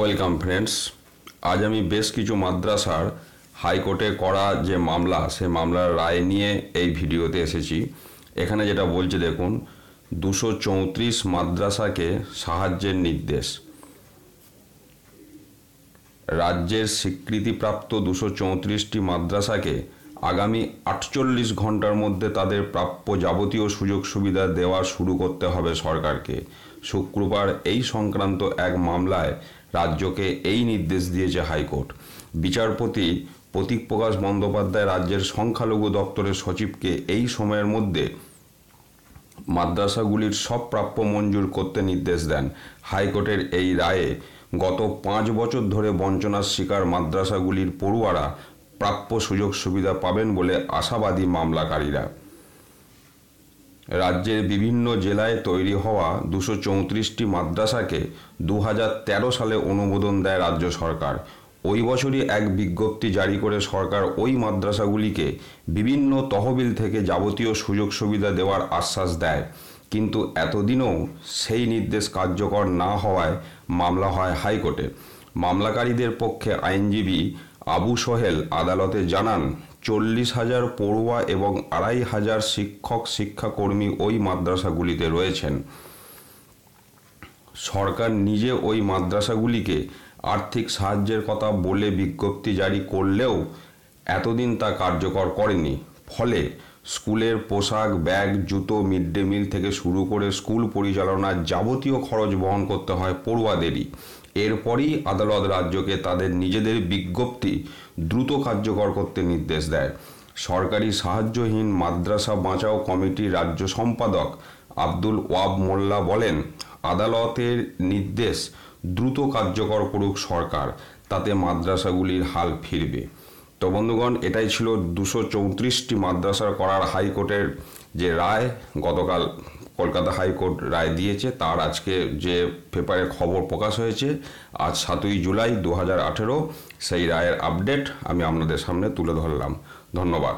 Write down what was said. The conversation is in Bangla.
ওয়েলকাম ফ্রেন্ডস আজ আমি বেশ কিছু মাদ্রাসার হাইকোর্টে করা যে মামলা সে মামলার রায় নিয়ে এই ভিডিওতে এসেছি এখানে যেটা বলছে দেখুন দুশো চৌত্রিশ মাদ্রাসাকে সাহায্যের নির্দেশ রাজ্যের স্বীকৃতিপ্রাপ্ত দুশো চৌত্রিশটি মাদ্রাসাকে আগামী আটচল্লিশ ঘন্টার মধ্যে তাদের প্রাপ্য যাবতীয় সুযোগ সুবিধা দেওয়া শুরু করতে হবে সরকারকে শুক্রবার এই সংক্রান্ত এক মামলায় রাজ্যকে এই নির্দেশ দিয়েছে হাইকোর্ট বিচারপতি প্রতীক প্রকাশ বন্দ্যোপাধ্যায় রাজ্যের সংখ্যালঘু দপ্তরের সচিবকে এই সময়ের মধ্যে মাদ্রাসাগুলির সব প্রাপ্য মঞ্জুর করতে নির্দেশ দেন হাইকোর্টের এই রায়ে গত পাঁচ বছর ধরে বঞ্চনার শিকার মাদ্রাসাগুলির পড়ুয়ারা প্রাপ্য সুযোগ সুবিধা পাবেন বলে আশাবাদী মামলাকারীরা রাজ্যের বিভিন্ন জেলায় তৈরি হওয়া দুশো চৌত্রিশটি মাদ্রাসাকে দু সালে অনুমোদন দেয় রাজ্য সরকার ওই বছরই এক বিজ্ঞপ্তি জারি করে সরকার ওই মাদ্রাসাগুলিকে বিভিন্ন তহবিল থেকে যাবতীয় সুযোগ সুবিধা দেওয়ার আশ্বাস দেয় কিন্তু এতদিনও সেই নির্দেশ কার্যকর না হওয়ায় মামলা হয় হাইকোর্টে মামলাকারীদের পক্ষে আইনজীবী আবু সোহেল আদালতে জানান চল্লিশ হাজার পড়ুয়া এবং আড়াই হাজার শিক্ষক শিক্ষাকর্মী ওই মাদ্রাসাগুলিতে রয়েছেন সরকার নিজে ওই মাদ্রাসাগুলিকে আর্থিক সাহায্যের কথা বলে বিজ্ঞপ্তি জারি করলেও এতদিন তা কার্যকর করেনি ফলে স্কুলের পোশাক ব্যাগ জুতো মিড ডে মিল থেকে শুরু করে স্কুল পরিচালনার যাবতীয় খরচ বহন করতে হয় পড়ুয়াদেরই এরপরই আদালত রাজ্যকে তাদের নিজেদের বিজ্ঞপ্তি দ্রুত কার্যকর করতে নির্দেশ দেয় সরকারি সাহায্যহীন মাদ্রাসা বাঁচাও কমিটির রাজ্য সম্পাদক আব্দুল ওয়াব মোল্লা বলেন আদালতের নির্দেশ দ্রুত কার্যকর করুক সরকার তাতে মাদ্রাসাগুলির হাল ফিরবে তো বন্ধুগণ এটাই ছিল দুশো চৌত্রিশটি মাদ্রাসার করার হাইকোর্টের যে রায় গতকাল কলকাতা হাইকোর্ট রায় দিয়েছে তার আজকে যে পেপারে খবর প্রকাশ হয়েছে আজ সাতই জুলাই দু সেই রায়ের আপডেট আমি আপনাদের সামনে তুলে ধরলাম ধন্যবাদ